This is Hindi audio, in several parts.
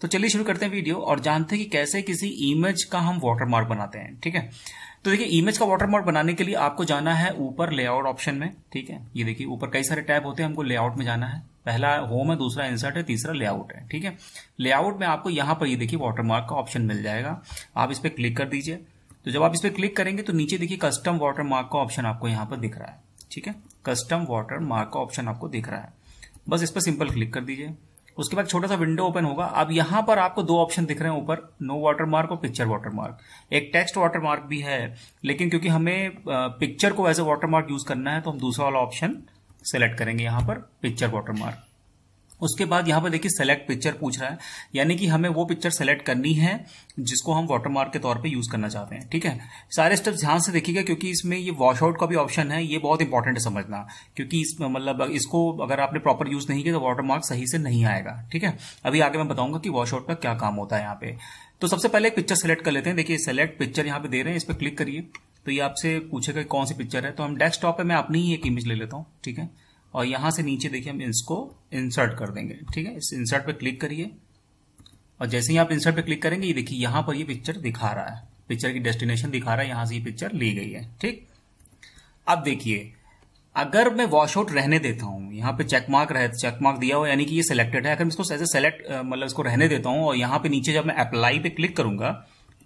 तो चलिए शुरू करते हैं वीडियो और जानते हैं कि कैसे किसी इमेज का हम वाटरमार्क बनाते हैं ठीक है तो देखिए इमेज का वाटरमार्क बनाने के लिए आपको जाना है ऊपर लेआउट ऑप्शन में ठीक है ये देखिए ऊपर कई सारे टैब होते हैं हमको लेआउट में जाना है पहला होम है दूसरा इंसर्ट है तीसरा लेआउट है ठीक है लेआउट में आपको यहां पर ये देखिए वाटरमार्क का ऑप्शन मिल जाएगा आप इस पर क्लिक कर दीजिए तो जब आप इस पर क्लिक करेंगे तो नीचे देखिए कस्टम वाटर मार्क का ऑप्शन आपको यहां पर दिख रहा है ठीक है कस्टम वाटर मार्क का ऑप्शन आपको दिख रहा है बस इस पर सिंपल क्लिक कर दीजिए उसके बाद छोटा सा विंडो ओपन होगा अब यहां पर आपको दो ऑप्शन दिख रहे हैं ऊपर नो वाटर मार्क और पिक्चर वाटर मार्क एक टेक्स्ट वाटर मार्क भी है लेकिन क्योंकि हमें पिक्चर को as a watermark use करना है तो हम दूसरा वाला ऑप्शन सेलेक्ट करेंगे यहां पर पिक्चर वाटर मार्क उसके बाद यहाँ पर देखिए सेलेक्ट पिक्चर पूछ रहा है यानी कि हमें वो पिक्चर सेलेक्ट करनी है जिसको हम वाटरमार्क के तौर पे यूज करना चाहते हैं ठीक है सारे स्टेप्स ध्यान से देखिएगा क्योंकि इसमें ये वॉश आउट का भी ऑप्शन है ये बहुत इंपॉर्टेंट है समझना क्योंकि इस मतलब इसको अगर आपने प्रॉपर यूज नहीं किया तो वाटरमार्क सही से नहीं आएगा ठीक है अभी आगे मैं बताऊंगा कि वॉश आउट का क्या काम होता है यहाँ पे तो सबसे पहले एक पिक्चर सेलेक्ट कर लेते हैं देखिए सेलेक्ट पिक्चर यहाँ पे दे रहे हैं इस पर क्लिक करिए तो ये आपसे पूछेगा कौन सी पिक्चर है तो हम डेस्कटॉप पे मैं अपनी ही एक इमेज ले लेता हूँ ठीक है और यहां से नीचे देखिए हम इसको इंसर्ट कर देंगे ठीक है इस इंसर्ट पर क्लिक करिए और जैसे ही आप इंसर्ट पर क्लिक करेंगे ये देखिए यहां पर ये पिक्चर दिखा रहा है पिक्चर की डेस्टिनेशन दिखा रहा है यहां से ये पिक्चर ली गई है ठीक अब देखिए अगर मैं वॉश आउट रहने देता हूं यहां पे चेकमार्क रह चेकमार्क दिया हुआ यानी कि ये सिलेक्टेड है अगर मैं इसको सेलेक्ट मतलब इसको रहने देता हूं और यहां पे नीचे जब मैं अप्लाई पे क्लिक करूंगा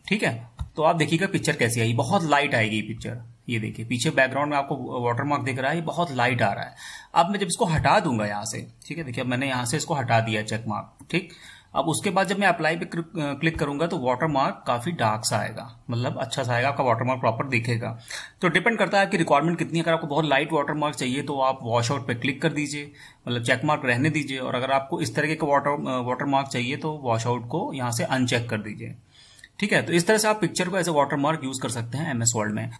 ठीक है तो आप देखिएगा पिक्चर कैसी आई बहुत लाइट आएगी पिक्चर ये देखिए पीछे बैकग्राउंड में आपको वाटरमार्क दिख रहा है ये बहुत लाइट आ रहा है अब मैं जब इसको हटा दूंगा यहाँ से ठीक है देखिए मैंने यहाँ से इसको हटा दिया चेक मार्क ठीक अब उसके बाद जब मैं अप्लाई पे क्लिक करूंगा तो वाटरमार्क काफी डार्क सा आएगा मतलब अच्छा सा आएगा आपका वाटरमार्क प्रॉपर दिखेगा तो डिपेंड करता है आपकी रिक्वायरमेंट कितनी है अगर आपको बहुत लाइट वाटरमार्क चाहिए तो आप वॉश आउट पे क्लिक कर दीजिए मतलब चेक मार्क रहने दीजिए और अगर आपको इस तरीके का वाटर वाटरमार्क चाहिए तो वॉश आउट को यहाँ से अनचेक कर दीजिए ठीक है तो इस तरह से आप पिक्चर को एज ए वाटरमार्क यूज कर सकते हैं एमएस वर्ल्ड में